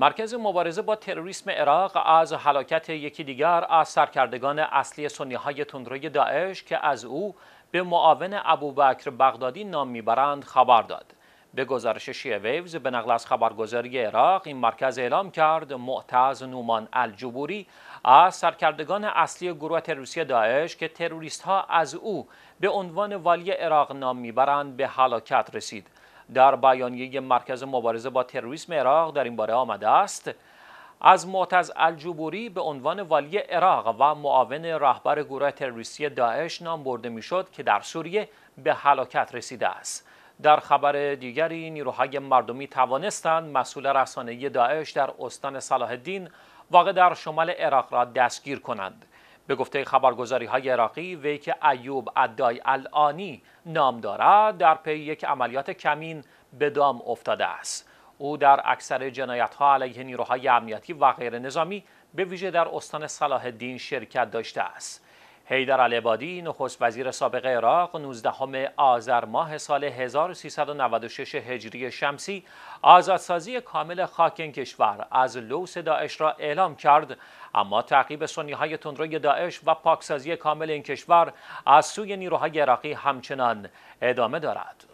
مرکز مبارزه با تروریسم عراق از هلاکت یکی دیگر از سرکردگان اصلی سنی های تندروی داعش که از او به معاون ابوبکر بغدادی نام میبرند خبر داد. به گزارش شیعه ویوز به نقل از خبرگزاری عراق این مرکز اعلام کرد معتز نومان الجبوری از سرکردگان اصلی گروه تروریستی داعش که تروریست ها از او به عنوان والی عراق نام میبرند به هلاکت رسید. در بیانیه مرکز مبارزه با تروریسم عراق در این باره آمده است از معتز الجبوری به عنوان والی عراق و معاون رهبر گروه تروریستی داعش نام برده میشد که در سوریه به هلاکت رسیده است در خبر دیگری نیروهای مردمی توانستند مسئول رسانه داعش در استان صلاح الدین واقع در شمال عراق را دستگیر کنند به گفته خبرگزاری های عراقی وی که ایوب ادای الانی نام دارد در پی یک عملیات کمین به دام افتاده است او در اکثر جنایت ها علیه نیروهای امنیتی و غیر نظامی به ویژه در استان صلاح الدین شرکت داشته است حیدر العبادی نخست وزیر سابق عراق 19 آذر ماه سال 1396 هجری شمسی آزادسازی کامل خاک این کشور از لوس داعش را اعلام کرد اما تعقیب سنی های تندروی داعش و پاکسازی کامل این کشور از سوی نیروهای عراقی همچنان ادامه دارد